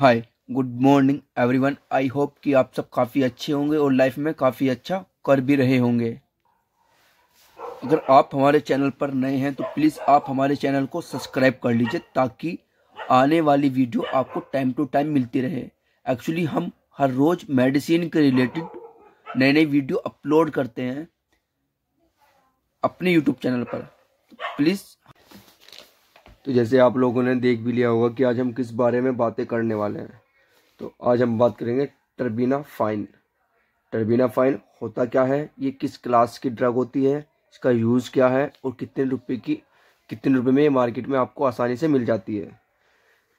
hi good morning everyone I hope कि आप सब काफ़ी अच्छे होंगे और लाइफ में काफ़ी अच्छा कर भी रहे होंगे अगर आप हमारे चैनल पर नए हैं तो प्लीज़ आप हमारे चैनल को सब्सक्राइब कर लीजिए ताकि आने वाली वीडियो आपको टाइम टू टाइम मिलती रहे एक्चुअली हम हर रोज़ मेडिसिन के रिलेटेड नए नए वीडियो अपलोड करते हैं अपने यूट्यूब चैनल पर प्लीज़ तो जैसे आप लोगों ने देख भी लिया होगा कि आज हम किस बारे में बातें करने वाले हैं तो आज हम बात करेंगे टर्बीना फाइन टर्बीना फाइन होता क्या है ये किस क्लास की ड्रग होती है इसका यूज़ क्या है और कितने रुपए की कितने रुपए में ये मार्केट में आपको आसानी से मिल जाती है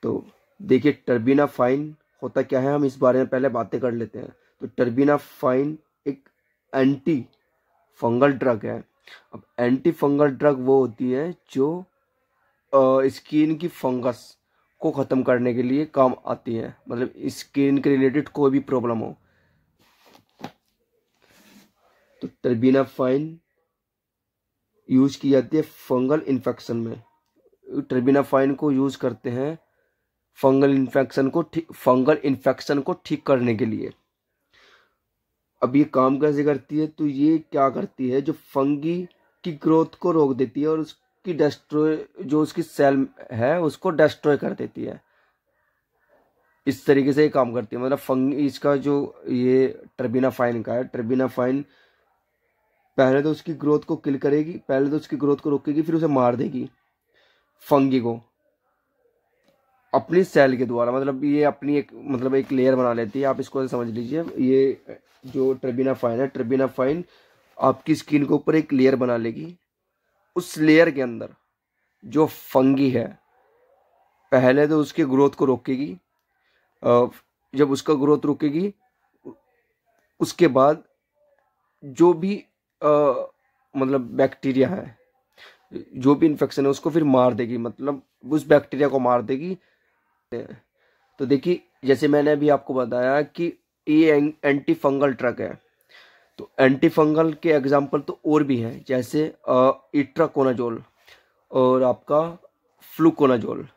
तो देखिए टर्बीना फाइन होता क्या है हम इस बारे में पहले बातें कर लेते हैं तो टर्बीना फाइन एक एंटी फंगल ड्रग है अब एंटी फंगल ड्रग वो होती है जो स्किन की फंगस को ख़त्म करने के लिए काम आती है मतलब स्किन के रिलेटेड कोई भी प्रॉब्लम हो तो तरबीना फाइन यूज की जाती है फंगल इन्फेक्शन में टर्बीना फाइन को यूज करते हैं फंगल इन्फेक्शन को फंगल इन्फेक्शन को ठीक करने के लिए अब ये काम कैसे करती है तो ये क्या करती है जो फंगी की ग्रोथ को रोक देती है और उस की डेस्ट्रॉय जो उसकी सेल है उसको डेस्ट्रॉय कर देती है इस तरीके से ये काम करती है मतलब फंगी इसका जो ये ट्रबिना फाइन का है ट्रबीना फाइन पहले तो उसकी ग्रोथ को किल करेगी पहले तो उसकी ग्रोथ को रोकेगी फिर उसे मार देगी फंगी को अपनी सेल के द्वारा मतलब ये अपनी एक मतलब एक लेयर बना लेती है आप इसको समझ लीजिए ये जो ट्रबीना फाइन है ट्रबीना फाइन आपकी स्किन के ऊपर एक लेयर बना लेगी उस लेयर के अंदर जो फंगी है पहले तो उसके ग्रोथ को रोकेगी जब उसका ग्रोथ रुकेगी उसके बाद जो भी आ, मतलब बैक्टीरिया है जो भी इन्फेक्शन है उसको फिर मार देगी मतलब उस बैक्टीरिया को मार देगी तो देखिए जैसे मैंने अभी आपको बताया कि ये एंटी फंगल ट्रक है तो एंटीफंगल के एग्जाम्पल तो और भी हैं जैसे इट्राकोनाजोल और आपका फ्लूकोनाजोल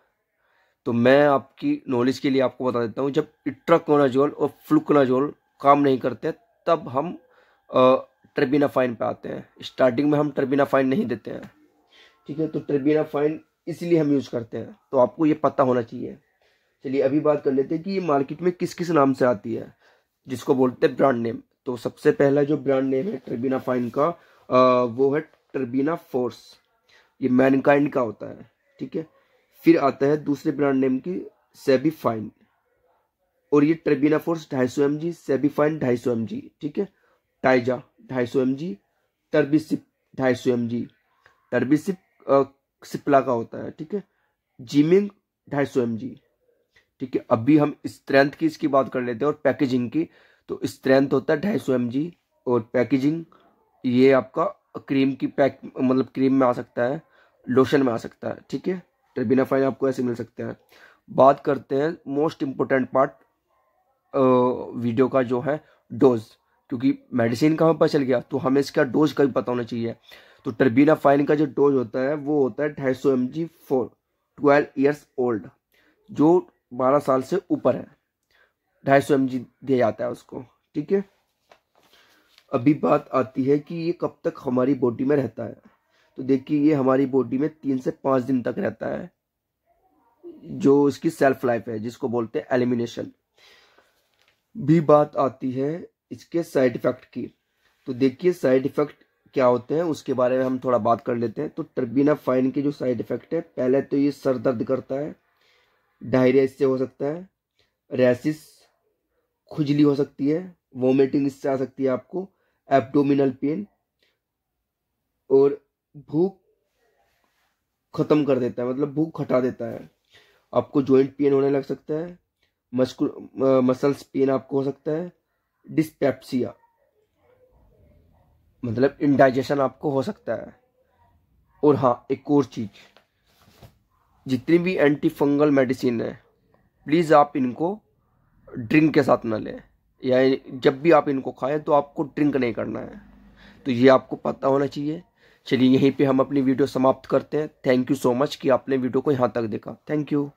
तो मैं आपकी नॉलेज के लिए आपको बता देता हूँ जब इट्राकोनाजोल और फ्लूकोनाजोल काम नहीं करते तब हम ट्रिबिनाफाइन पे आते हैं स्टार्टिंग में हम ट्रिबिनाफाइन नहीं देते हैं ठीक है तो ट्रिबिनाफाइन इसलिए हम यूज़ करते हैं तो आपको ये पता होना चाहिए चलिए अभी बात कर लेते हैं कि ये मार्केट में किस किस नाम से आती है जिसको बोलते हैं ब्रांड नेम तो सबसे पहला जो ब्रांड नेम है टर्बिना फाइन का वो है टर्बिना फोर्स ये मैनकाइंड का होता है ठीक है फिर आता है दूसरे ब्रांड नेम की सेबी फाइन और ये टर्बिना फोर्स ढाई सौ एम जी सेबी फाइन ढाई सौ एम जी ठीक है टाइजा ढाई सौ एम जी टर्बिसिप ढाई सौ एम जी टर्बिसिप सिप्ला का होता है ठीक है जीमिंग ढाई सौ एम जी ठीक है अभी हम स्ट्रेंथ की इसकी बात कर लेते हैं और पैकेजिंग की तो स्ट्रेंथ होता है ढाई सौ एम जी और पैकेजिंग ये आपका क्रीम की पैक मतलब क्रीम में आ सकता है लोशन में आ सकता है ठीक है ट्रेबिनाफाइन तो आपको ऐसे मिल सकते हैं बात करते हैं मोस्ट इम्पोर्टेंट पार्ट वीडियो का जो है डोज क्योंकि मेडिसिन का हमें पता चल गया तो हमें इसका डोज का भी पता होना चाहिए तो टर्बीना फाइन का जो डोज होता है वो होता है ढाई सौ M G for twelve years old जो बारह साल से ऊपर है ढाई सौ एम दिया जाता है उसको ठीक है अभी बात आती है कि ये कब तक हमारी बॉडी में रहता है तो देखिए ये हमारी बॉडी में तीन से पाँच दिन तक रहता है जो इसकी सेल्फ लाइफ है जिसको बोलते हैं एलिमिनेशन भी बात आती है इसके साइड इफेक्ट की तो देखिए साइड इफेक्ट क्या होते हैं उसके बारे में हम थोड़ा बात कर लेते हैं तो टर्बिना फाइन के जो साइड इफेक्ट है पहले तो ये सर दर्द करता है डायरिया इससे हो सकता है रैसिस खुजली हो सकती है वोमिटिंग इससे आ सकती है आपको एब्डोमिनल पेन और भूख ख़त्म कर देता है मतलब भूख हटा देता है आपको जॉइंट पेन होने लग सकता है मस्कुल मसल्स पेन आपको हो सकता है डिस्पेप्सिया मतलब इंडाइजेशन आपको हो सकता है और हाँ एक और चीज़ जितनी भी एंटी फंगल मेडिसिन है प्लीज़ आप इनको ड्रिंक के साथ ना लें या जब भी आप इनको खाएं तो आपको ड्रिंक नहीं करना है तो ये आपको पता होना चाहिए चलिए यहीं पे हम अपनी वीडियो समाप्त करते हैं थैंक यू सो मच कि आपने वीडियो को यहाँ तक देखा थैंक यू